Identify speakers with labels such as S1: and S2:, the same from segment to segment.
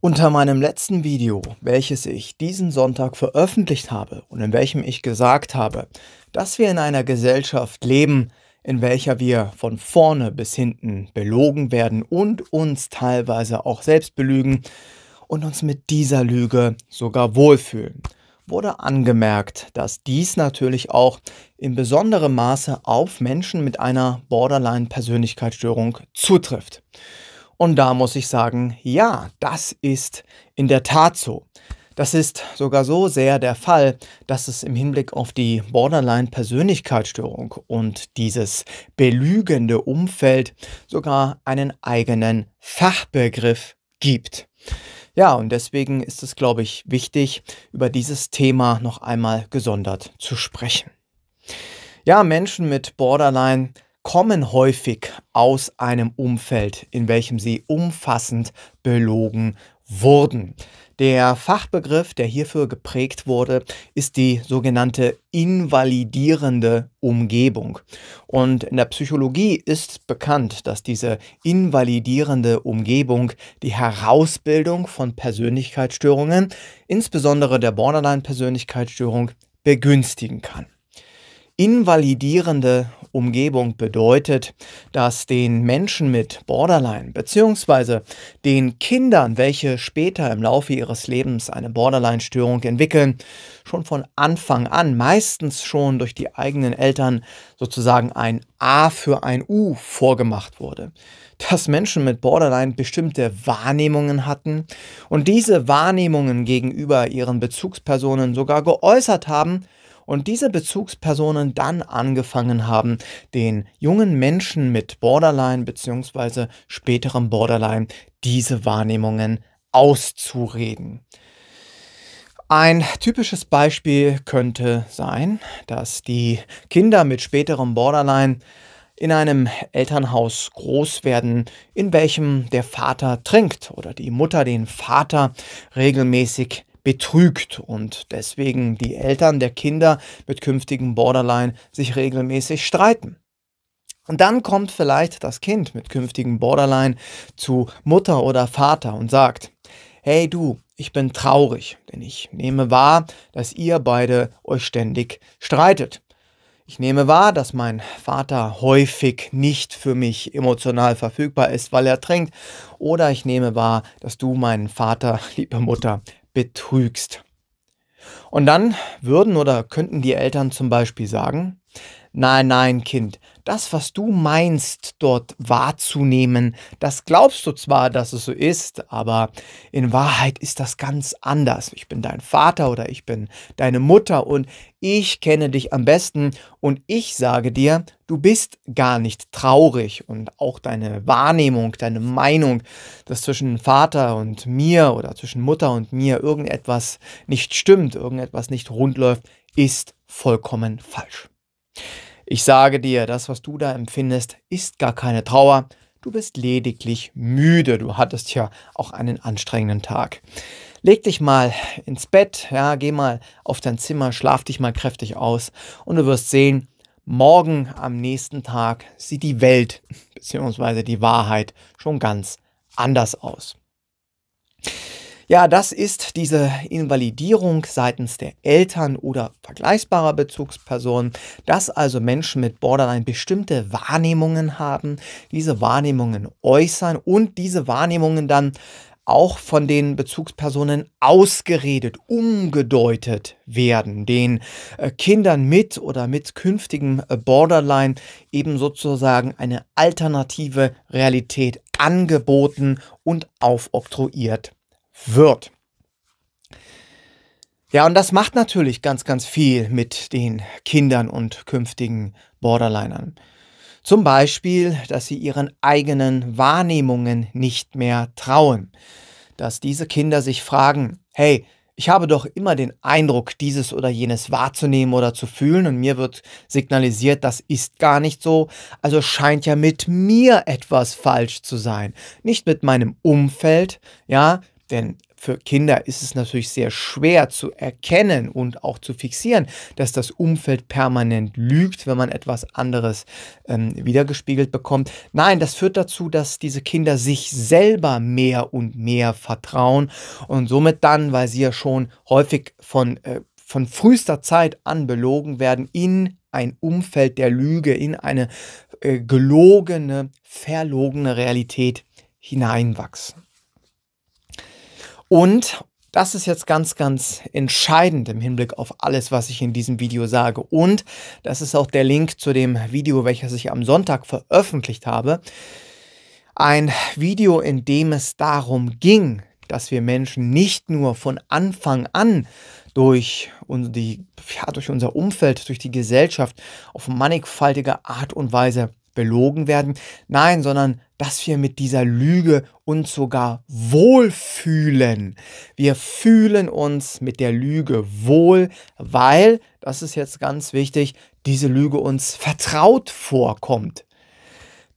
S1: Unter meinem letzten Video, welches ich diesen Sonntag veröffentlicht habe und in welchem ich gesagt habe, dass wir in einer Gesellschaft leben, in welcher wir von vorne bis hinten belogen werden und uns teilweise auch selbst belügen und uns mit dieser Lüge sogar wohlfühlen, wurde angemerkt, dass dies natürlich auch in besonderem Maße auf Menschen mit einer Borderline-Persönlichkeitsstörung zutrifft. Und da muss ich sagen, ja, das ist in der Tat so. Das ist sogar so sehr der Fall, dass es im Hinblick auf die Borderline-Persönlichkeitsstörung und dieses belügende Umfeld sogar einen eigenen Fachbegriff gibt. Ja, und deswegen ist es, glaube ich, wichtig, über dieses Thema noch einmal gesondert zu sprechen. Ja, Menschen mit Borderline kommen häufig aus einem Umfeld, in welchem sie umfassend belogen wurden. Der Fachbegriff, der hierfür geprägt wurde, ist die sogenannte invalidierende Umgebung. Und in der Psychologie ist bekannt, dass diese invalidierende Umgebung die Herausbildung von Persönlichkeitsstörungen, insbesondere der Borderline-Persönlichkeitsstörung, begünstigen kann invalidierende Umgebung bedeutet, dass den Menschen mit Borderline bzw. den Kindern, welche später im Laufe ihres Lebens eine Borderline-Störung entwickeln, schon von Anfang an, meistens schon durch die eigenen Eltern, sozusagen ein A für ein U vorgemacht wurde. Dass Menschen mit Borderline bestimmte Wahrnehmungen hatten und diese Wahrnehmungen gegenüber ihren Bezugspersonen sogar geäußert haben, und diese Bezugspersonen dann angefangen haben, den jungen Menschen mit Borderline bzw. späterem Borderline diese Wahrnehmungen auszureden. Ein typisches Beispiel könnte sein, dass die Kinder mit späterem Borderline in einem Elternhaus groß werden, in welchem der Vater trinkt oder die Mutter den Vater regelmäßig betrügt und deswegen die Eltern der Kinder mit künftigen Borderline sich regelmäßig streiten. Und dann kommt vielleicht das Kind mit künftigen Borderline zu Mutter oder Vater und sagt, hey du, ich bin traurig, denn ich nehme wahr, dass ihr beide euch ständig streitet. Ich nehme wahr, dass mein Vater häufig nicht für mich emotional verfügbar ist, weil er trinkt. Oder ich nehme wahr, dass du meinen Vater, liebe Mutter, betrügst. Und dann würden oder könnten die Eltern zum Beispiel sagen, Nein, nein, Kind, das, was du meinst, dort wahrzunehmen, das glaubst du zwar, dass es so ist, aber in Wahrheit ist das ganz anders. Ich bin dein Vater oder ich bin deine Mutter und ich kenne dich am besten und ich sage dir, du bist gar nicht traurig und auch deine Wahrnehmung, deine Meinung, dass zwischen Vater und mir oder zwischen Mutter und mir irgendetwas nicht stimmt, irgendetwas nicht rund läuft, ist vollkommen falsch. Ich sage dir, das, was du da empfindest, ist gar keine Trauer. Du bist lediglich müde. Du hattest ja auch einen anstrengenden Tag. Leg dich mal ins Bett, ja, geh mal auf dein Zimmer, schlaf dich mal kräftig aus und du wirst sehen, morgen am nächsten Tag sieht die Welt bzw. die Wahrheit schon ganz anders aus. Ja, das ist diese Invalidierung seitens der Eltern oder vergleichbarer Bezugspersonen, dass also Menschen mit Borderline bestimmte Wahrnehmungen haben, diese Wahrnehmungen äußern und diese Wahrnehmungen dann auch von den Bezugspersonen ausgeredet, umgedeutet werden, den äh, Kindern mit oder mit künftigem äh, Borderline eben sozusagen eine alternative Realität angeboten und aufoktroyiert wird. Ja, und das macht natürlich ganz, ganz viel mit den Kindern und künftigen Borderlinern. Zum Beispiel, dass sie ihren eigenen Wahrnehmungen nicht mehr trauen. Dass diese Kinder sich fragen, hey, ich habe doch immer den Eindruck, dieses oder jenes wahrzunehmen oder zu fühlen und mir wird signalisiert, das ist gar nicht so. Also scheint ja mit mir etwas falsch zu sein. Nicht mit meinem Umfeld, ja, denn für Kinder ist es natürlich sehr schwer zu erkennen und auch zu fixieren, dass das Umfeld permanent lügt, wenn man etwas anderes ähm, wiedergespiegelt bekommt. Nein, das führt dazu, dass diese Kinder sich selber mehr und mehr vertrauen und somit dann, weil sie ja schon häufig von, äh, von frühester Zeit an belogen werden, in ein Umfeld der Lüge, in eine äh, gelogene, verlogene Realität hineinwachsen. Und das ist jetzt ganz, ganz entscheidend im Hinblick auf alles, was ich in diesem Video sage. Und das ist auch der Link zu dem Video, welches ich am Sonntag veröffentlicht habe. Ein Video, in dem es darum ging, dass wir Menschen nicht nur von Anfang an durch, die, ja, durch unser Umfeld, durch die Gesellschaft auf mannigfaltige Art und Weise belogen werden, nein, sondern dass wir mit dieser Lüge uns sogar wohlfühlen. Wir fühlen uns mit der Lüge wohl, weil, das ist jetzt ganz wichtig, diese Lüge uns vertraut vorkommt.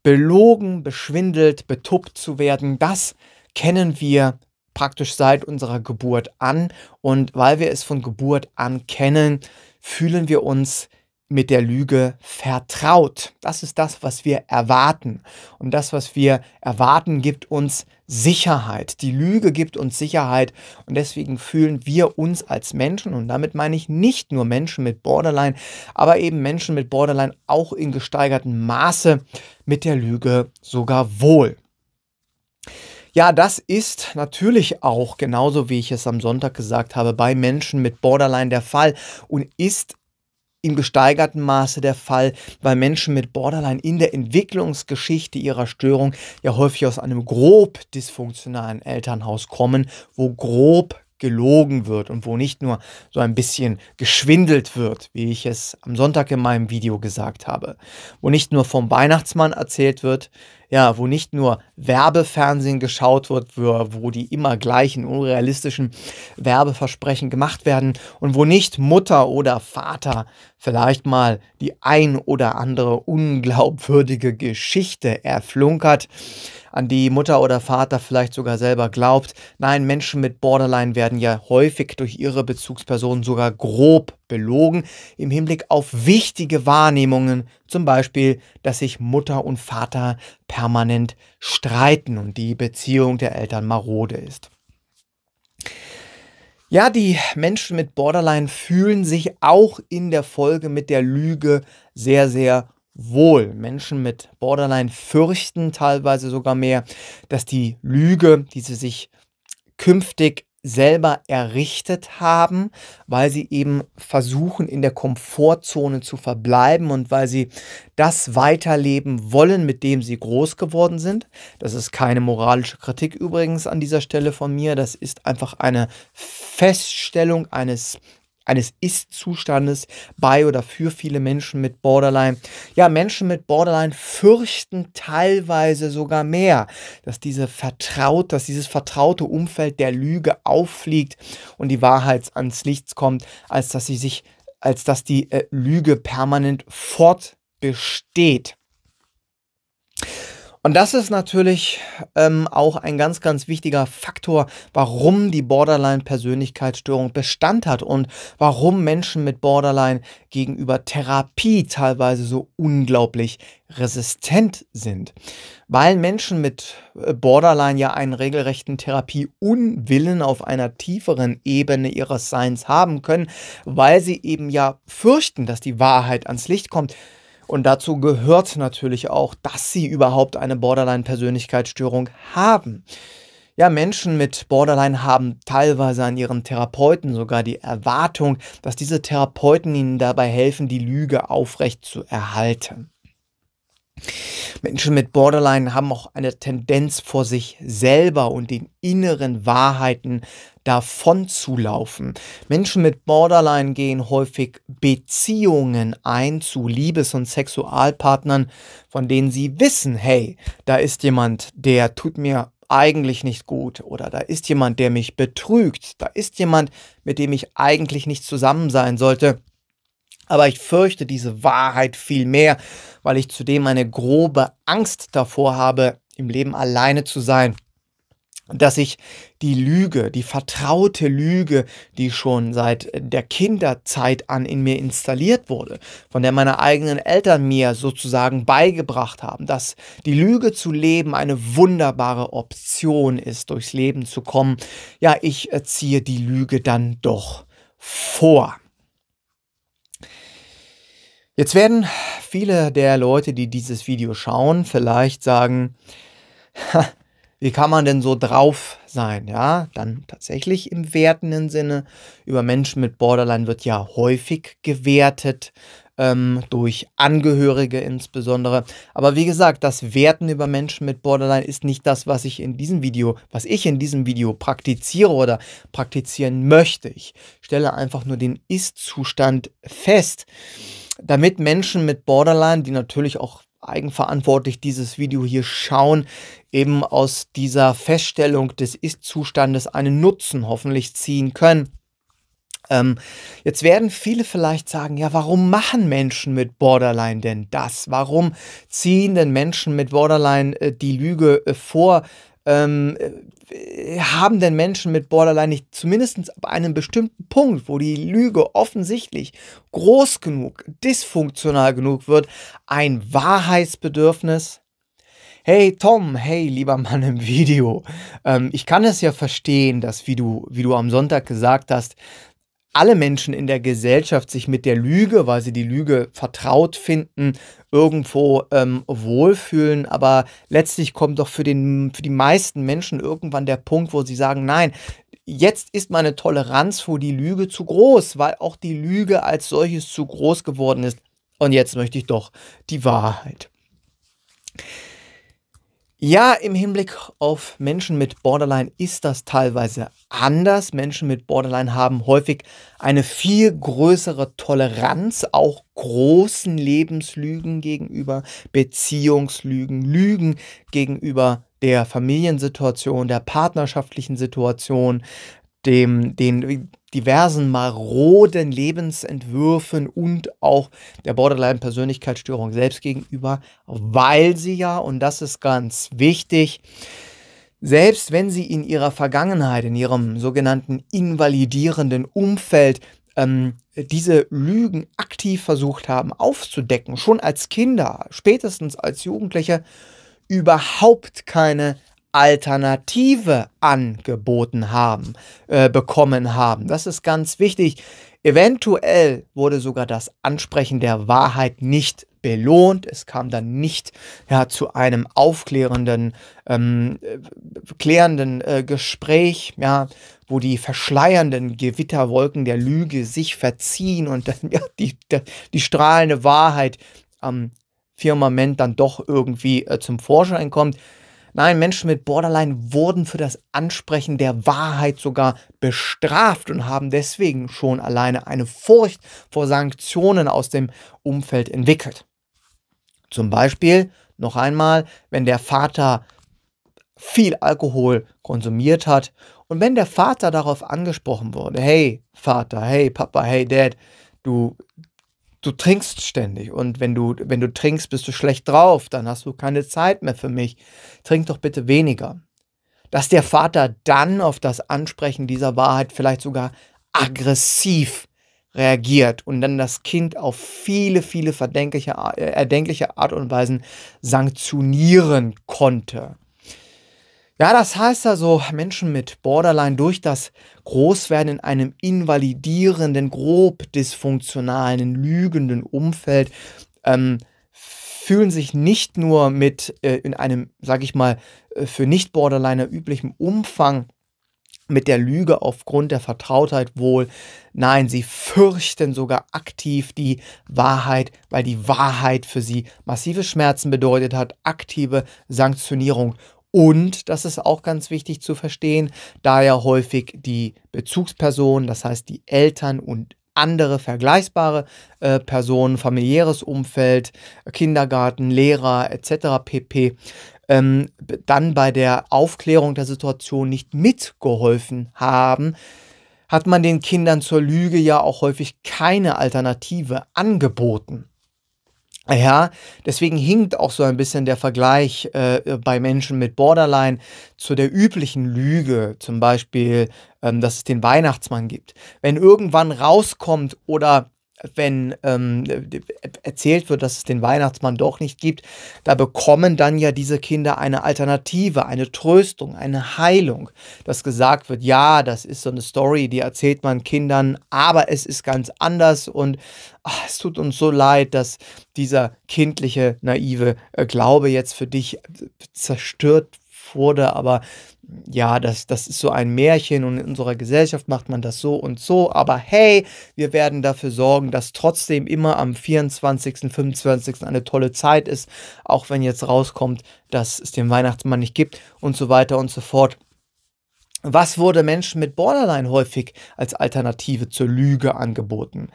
S1: Belogen, beschwindelt, betuppt zu werden, das kennen wir praktisch seit unserer Geburt an. Und weil wir es von Geburt an kennen, fühlen wir uns mit der Lüge vertraut. Das ist das, was wir erwarten. Und das, was wir erwarten, gibt uns Sicherheit. Die Lüge gibt uns Sicherheit. Und deswegen fühlen wir uns als Menschen, und damit meine ich nicht nur Menschen mit Borderline, aber eben Menschen mit Borderline auch in gesteigertem Maße mit der Lüge sogar wohl. Ja, das ist natürlich auch, genauso wie ich es am Sonntag gesagt habe, bei Menschen mit Borderline der Fall und ist im gesteigerten Maße der Fall, weil Menschen mit Borderline in der Entwicklungsgeschichte ihrer Störung ja häufig aus einem grob dysfunktionalen Elternhaus kommen, wo grob gelogen wird und wo nicht nur so ein bisschen geschwindelt wird, wie ich es am Sonntag in meinem Video gesagt habe, wo nicht nur vom Weihnachtsmann erzählt wird, ja, wo nicht nur Werbefernsehen geschaut wird, wo die immer gleichen unrealistischen Werbeversprechen gemacht werden und wo nicht Mutter oder Vater vielleicht mal die ein oder andere unglaubwürdige Geschichte erflunkert, an die Mutter oder Vater vielleicht sogar selber glaubt. Nein, Menschen mit Borderline werden ja häufig durch ihre Bezugspersonen sogar grob belogen im Hinblick auf wichtige Wahrnehmungen, zum Beispiel, dass sich Mutter und Vater permanent streiten und die Beziehung der Eltern marode ist. Ja, die Menschen mit Borderline fühlen sich auch in der Folge mit der Lüge sehr, sehr wohl. Menschen mit Borderline fürchten teilweise sogar mehr, dass die Lüge, die sie sich künftig selber errichtet haben, weil sie eben versuchen, in der Komfortzone zu verbleiben und weil sie das weiterleben wollen, mit dem sie groß geworden sind. Das ist keine moralische Kritik übrigens an dieser Stelle von mir, das ist einfach eine Feststellung eines eines Ist-Zustandes bei oder für viele Menschen mit Borderline. Ja, Menschen mit Borderline fürchten teilweise sogar mehr, dass diese vertraut, dass dieses vertraute Umfeld der Lüge auffliegt und die Wahrheit ans Licht kommt, als dass sie sich, als dass die äh, Lüge permanent fortbesteht. Und das ist natürlich ähm, auch ein ganz, ganz wichtiger Faktor, warum die Borderline-Persönlichkeitsstörung Bestand hat und warum Menschen mit Borderline gegenüber Therapie teilweise so unglaublich resistent sind. Weil Menschen mit äh, Borderline ja einen regelrechten Therapieunwillen auf einer tieferen Ebene ihres Seins haben können, weil sie eben ja fürchten, dass die Wahrheit ans Licht kommt und dazu gehört natürlich auch, dass sie überhaupt eine Borderline-Persönlichkeitsstörung haben. Ja, Menschen mit Borderline haben teilweise an ihren Therapeuten sogar die Erwartung, dass diese Therapeuten ihnen dabei helfen, die Lüge aufrecht zu erhalten. Menschen mit Borderline haben auch eine Tendenz vor sich selber und den inneren Wahrheiten davon zu laufen. Menschen mit Borderline gehen häufig Beziehungen ein zu Liebes- und Sexualpartnern, von denen sie wissen, hey, da ist jemand, der tut mir eigentlich nicht gut oder da ist jemand, der mich betrügt, da ist jemand, mit dem ich eigentlich nicht zusammen sein sollte aber ich fürchte diese Wahrheit viel mehr, weil ich zudem eine grobe Angst davor habe, im Leben alleine zu sein dass ich die Lüge, die vertraute Lüge, die schon seit der Kinderzeit an in mir installiert wurde, von der meine eigenen Eltern mir sozusagen beigebracht haben, dass die Lüge zu leben eine wunderbare Option ist, durchs Leben zu kommen, ja, ich äh, ziehe die Lüge dann doch vor. Jetzt werden viele der Leute, die dieses Video schauen, vielleicht sagen, wie kann man denn so drauf sein? Ja, dann tatsächlich im wertenden Sinne. Über Menschen mit Borderline wird ja häufig gewertet, ähm, durch Angehörige insbesondere. Aber wie gesagt, das Werten über Menschen mit Borderline ist nicht das, was ich in diesem Video, was ich in diesem Video praktiziere oder praktizieren möchte. Ich stelle einfach nur den Ist-Zustand fest damit Menschen mit Borderline, die natürlich auch eigenverantwortlich dieses Video hier schauen, eben aus dieser Feststellung des Ist-Zustandes einen Nutzen hoffentlich ziehen können. Ähm, jetzt werden viele vielleicht sagen, ja, warum machen Menschen mit Borderline denn das? Warum ziehen denn Menschen mit Borderline äh, die Lüge äh, vor? Ähm, äh, äh, haben denn Menschen mit Borderline nicht zumindest ab einem bestimmten Punkt, wo die Lüge offensichtlich groß genug, dysfunktional genug wird, ein Wahrheitsbedürfnis? Hey Tom, hey lieber Mann im Video, ähm, ich kann es ja verstehen, dass wie du, wie du am Sonntag gesagt hast, alle Menschen in der Gesellschaft sich mit der Lüge, weil sie die Lüge vertraut finden, irgendwo ähm, wohlfühlen. Aber letztlich kommt doch für, den, für die meisten Menschen irgendwann der Punkt, wo sie sagen, nein, jetzt ist meine Toleranz für die Lüge zu groß, weil auch die Lüge als solches zu groß geworden ist. Und jetzt möchte ich doch die Wahrheit. Ja, im Hinblick auf Menschen mit Borderline ist das teilweise anders. Menschen mit Borderline haben häufig eine viel größere Toleranz, auch großen Lebenslügen gegenüber, Beziehungslügen, Lügen gegenüber der Familiensituation, der partnerschaftlichen Situation, dem, den diversen maroden Lebensentwürfen und auch der Borderline-Persönlichkeitsstörung selbst gegenüber, weil sie ja, und das ist ganz wichtig, selbst wenn sie in ihrer Vergangenheit, in ihrem sogenannten invalidierenden Umfeld ähm, diese Lügen aktiv versucht haben aufzudecken, schon als Kinder, spätestens als Jugendliche, überhaupt keine Alternative angeboten haben, äh, bekommen haben. Das ist ganz wichtig. Eventuell wurde sogar das Ansprechen der Wahrheit nicht belohnt. Es kam dann nicht ja, zu einem aufklärenden, ähm, äh, klärenden äh, Gespräch, ja, wo die verschleiernden Gewitterwolken der Lüge sich verziehen und dann ja, die, die, die strahlende Wahrheit am Firmament dann doch irgendwie äh, zum Vorschein kommt. Nein, Menschen mit Borderline wurden für das Ansprechen der Wahrheit sogar bestraft und haben deswegen schon alleine eine Furcht vor Sanktionen aus dem Umfeld entwickelt. Zum Beispiel, noch einmal, wenn der Vater viel Alkohol konsumiert hat und wenn der Vater darauf angesprochen wurde, hey Vater, hey Papa, hey Dad, du du trinkst ständig und wenn du, wenn du trinkst, bist du schlecht drauf, dann hast du keine Zeit mehr für mich. Trink doch bitte weniger. Dass der Vater dann auf das Ansprechen dieser Wahrheit vielleicht sogar aggressiv reagiert und dann das Kind auf viele, viele äh, erdenkliche Art und Weisen sanktionieren konnte. Ja, das heißt also, Menschen mit Borderline durch das Großwerden in einem invalidierenden, grob dysfunktionalen, lügenden Umfeld ähm, fühlen sich nicht nur mit äh, in einem, sag ich mal, äh, für Nicht-Borderliner üblichen Umfang mit der Lüge aufgrund der Vertrautheit wohl. Nein, sie fürchten sogar aktiv die Wahrheit, weil die Wahrheit für sie massive Schmerzen bedeutet hat, aktive Sanktionierung und das ist auch ganz wichtig zu verstehen, da ja häufig die Bezugspersonen, das heißt die Eltern und andere vergleichbare äh, Personen, familiäres Umfeld, Kindergarten, Lehrer etc. pp. Ähm, dann bei der Aufklärung der Situation nicht mitgeholfen haben, hat man den Kindern zur Lüge ja auch häufig keine Alternative angeboten. Ja, deswegen hinkt auch so ein bisschen der Vergleich äh, bei Menschen mit Borderline zu der üblichen Lüge, zum Beispiel, ähm, dass es den Weihnachtsmann gibt. Wenn irgendwann rauskommt oder wenn ähm, erzählt wird, dass es den Weihnachtsmann doch nicht gibt, da bekommen dann ja diese Kinder eine Alternative, eine Tröstung, eine Heilung, dass gesagt wird, ja, das ist so eine Story, die erzählt man Kindern, aber es ist ganz anders und ach, es tut uns so leid, dass dieser kindliche, naive äh, Glaube jetzt für dich äh, zerstört wurde, aber ja, das, das ist so ein Märchen und in unserer Gesellschaft macht man das so und so, aber hey, wir werden dafür sorgen, dass trotzdem immer am 24., 25. eine tolle Zeit ist, auch wenn jetzt rauskommt, dass es den Weihnachtsmann nicht gibt und so weiter und so fort. Was wurde Menschen mit Borderline häufig als Alternative zur Lüge angeboten?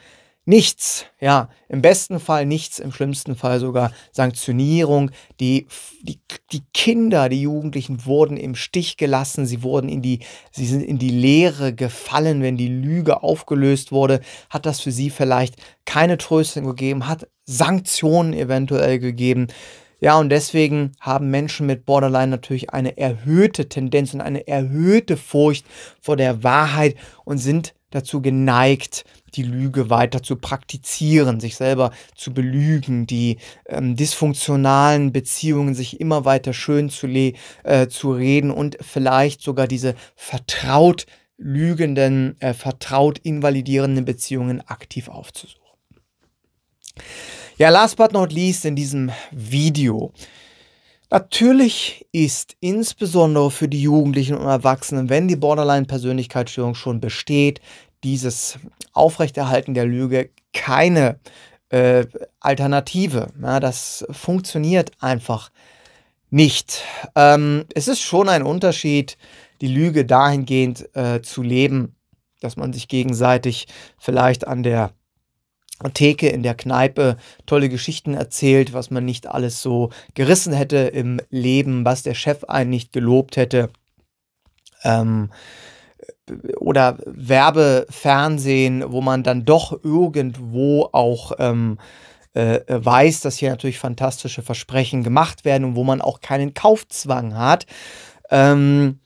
S1: nichts, ja, im besten Fall nichts, im schlimmsten Fall sogar Sanktionierung. Die, die, die Kinder, die Jugendlichen wurden im Stich gelassen, sie wurden in die, sie sind in die Leere gefallen, wenn die Lüge aufgelöst wurde, hat das für sie vielleicht keine Tröstung gegeben, hat Sanktionen eventuell gegeben. Ja, und deswegen haben Menschen mit Borderline natürlich eine erhöhte Tendenz und eine erhöhte Furcht vor der Wahrheit und sind dazu geneigt, die Lüge weiter zu praktizieren, sich selber zu belügen, die ähm, dysfunktionalen Beziehungen sich immer weiter schön zu, äh, zu reden und vielleicht sogar diese vertraut lügenden, äh, vertraut invalidierenden Beziehungen aktiv aufzusuchen. Ja, last but not least in diesem Video. Natürlich ist insbesondere für die Jugendlichen und Erwachsenen, wenn die Borderline-Persönlichkeitsstörung schon besteht, dieses Aufrechterhalten der Lüge keine äh, Alternative. Ja, das funktioniert einfach nicht. Ähm, es ist schon ein Unterschied, die Lüge dahingehend äh, zu leben, dass man sich gegenseitig vielleicht an der Theke in der Kneipe tolle Geschichten erzählt, was man nicht alles so gerissen hätte im Leben, was der Chef einen nicht gelobt hätte. Ähm, oder Werbefernsehen, wo man dann doch irgendwo auch ähm, äh, weiß, dass hier natürlich fantastische Versprechen gemacht werden und wo man auch keinen Kaufzwang hat. Ähm,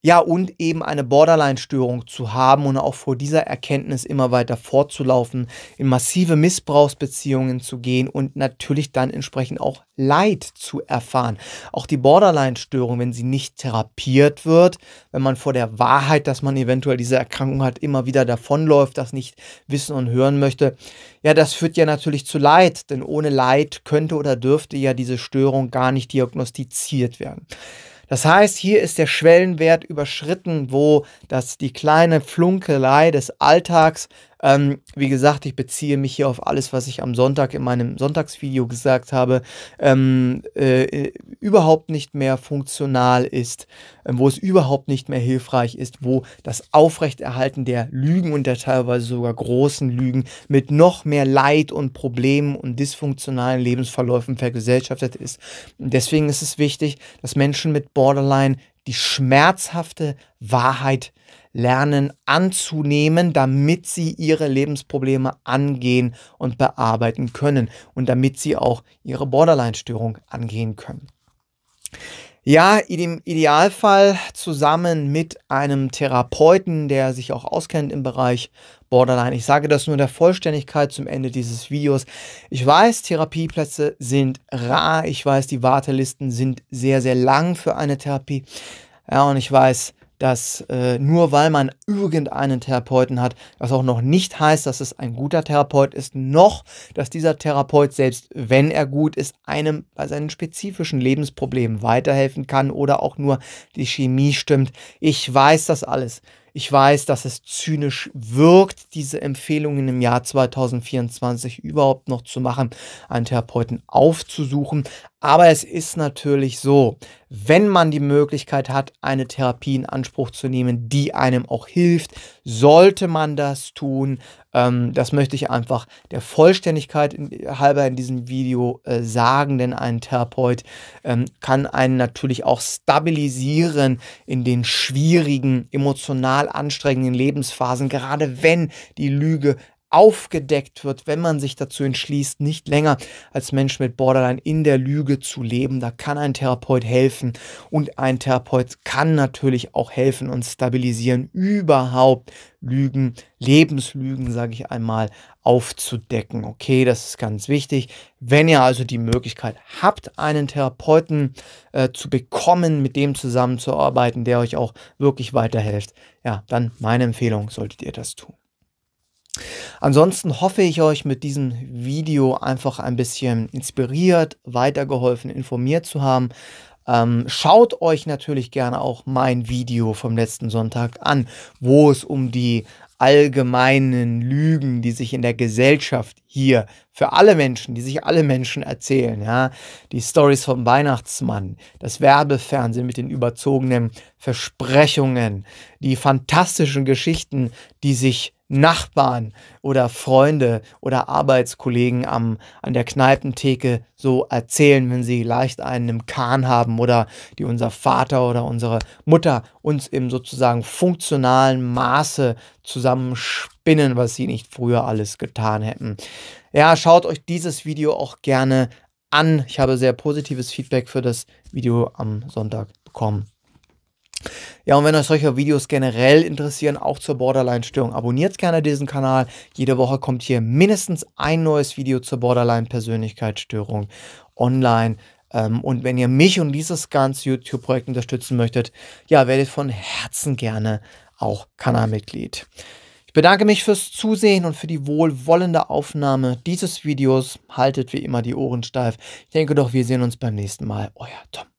S1: ja, und eben eine Borderline-Störung zu haben und auch vor dieser Erkenntnis immer weiter fortzulaufen, in massive Missbrauchsbeziehungen zu gehen und natürlich dann entsprechend auch Leid zu erfahren. Auch die Borderline-Störung, wenn sie nicht therapiert wird, wenn man vor der Wahrheit, dass man eventuell diese Erkrankung hat, immer wieder davonläuft, das nicht wissen und hören möchte, ja, das führt ja natürlich zu Leid, denn ohne Leid könnte oder dürfte ja diese Störung gar nicht diagnostiziert werden. Das heißt, hier ist der Schwellenwert überschritten, wo das die kleine Flunkelei des Alltags ähm, wie gesagt, ich beziehe mich hier auf alles, was ich am Sonntag in meinem Sonntagsvideo gesagt habe, ähm, äh, überhaupt nicht mehr funktional ist, ähm, wo es überhaupt nicht mehr hilfreich ist, wo das Aufrechterhalten der Lügen und der teilweise sogar großen Lügen mit noch mehr Leid und Problemen und dysfunktionalen Lebensverläufen vergesellschaftet ist. Und deswegen ist es wichtig, dass Menschen mit Borderline die schmerzhafte Wahrheit lernen anzunehmen, damit sie ihre Lebensprobleme angehen und bearbeiten können und damit sie auch ihre Borderline-Störung angehen können. Ja, im Idealfall zusammen mit einem Therapeuten, der sich auch auskennt im Bereich Borderline. Ich sage das nur der Vollständigkeit zum Ende dieses Videos. Ich weiß, Therapieplätze sind rar. Ich weiß, die Wartelisten sind sehr, sehr lang für eine Therapie. Ja, und ich weiß, dass äh, nur weil man irgendeinen Therapeuten hat, das auch noch nicht heißt, dass es ein guter Therapeut ist, noch, dass dieser Therapeut selbst, wenn er gut ist, einem bei seinen spezifischen Lebensproblemen weiterhelfen kann oder auch nur die Chemie stimmt. Ich weiß das alles. Ich weiß, dass es zynisch wirkt, diese Empfehlungen im Jahr 2024 überhaupt noch zu machen, einen Therapeuten aufzusuchen. Aber es ist natürlich so, wenn man die Möglichkeit hat, eine Therapie in Anspruch zu nehmen, die einem auch hilft, sollte man das tun. Ähm, das möchte ich einfach der Vollständigkeit halber in diesem Video äh, sagen, denn ein Therapeut ähm, kann einen natürlich auch stabilisieren in den schwierigen, emotional anstrengenden Lebensphasen, gerade wenn die Lüge aufgedeckt wird, wenn man sich dazu entschließt, nicht länger als Mensch mit Borderline in der Lüge zu leben. Da kann ein Therapeut helfen und ein Therapeut kann natürlich auch helfen und stabilisieren, überhaupt Lügen, Lebenslügen, sage ich einmal, aufzudecken. Okay, das ist ganz wichtig. Wenn ihr also die Möglichkeit habt, einen Therapeuten äh, zu bekommen, mit dem zusammenzuarbeiten, der euch auch wirklich weiterhilft, ja, dann meine Empfehlung, solltet ihr das tun. Ansonsten hoffe ich euch mit diesem Video einfach ein bisschen inspiriert, weitergeholfen, informiert zu haben. Ähm, schaut euch natürlich gerne auch mein Video vom letzten Sonntag an, wo es um die allgemeinen Lügen, die sich in der Gesellschaft hier für alle Menschen, die sich alle Menschen erzählen, ja, die Stories vom Weihnachtsmann, das Werbefernsehen mit den überzogenen Versprechungen, die fantastischen Geschichten, die sich Nachbarn oder Freunde oder Arbeitskollegen am, an der Kneipentheke so erzählen, wenn sie leicht einen im Kahn haben oder die unser Vater oder unsere Mutter uns im sozusagen funktionalen Maße zusammenspinnen, was sie nicht früher alles getan hätten. Ja, schaut euch dieses Video auch gerne an. Ich habe sehr positives Feedback für das Video am Sonntag bekommen. Ja, und wenn euch solche Videos generell interessieren, auch zur Borderline-Störung, abonniert gerne diesen Kanal. Jede Woche kommt hier mindestens ein neues Video zur Borderline-Persönlichkeitsstörung online. Ähm, und wenn ihr mich und dieses ganze YouTube-Projekt unterstützen möchtet, ja, werdet von Herzen gerne auch Kanalmitglied. Ich bedanke mich fürs Zusehen und für die wohlwollende Aufnahme dieses Videos. Haltet wie immer die Ohren steif. Ich denke doch, wir sehen uns beim nächsten Mal. Euer Tom.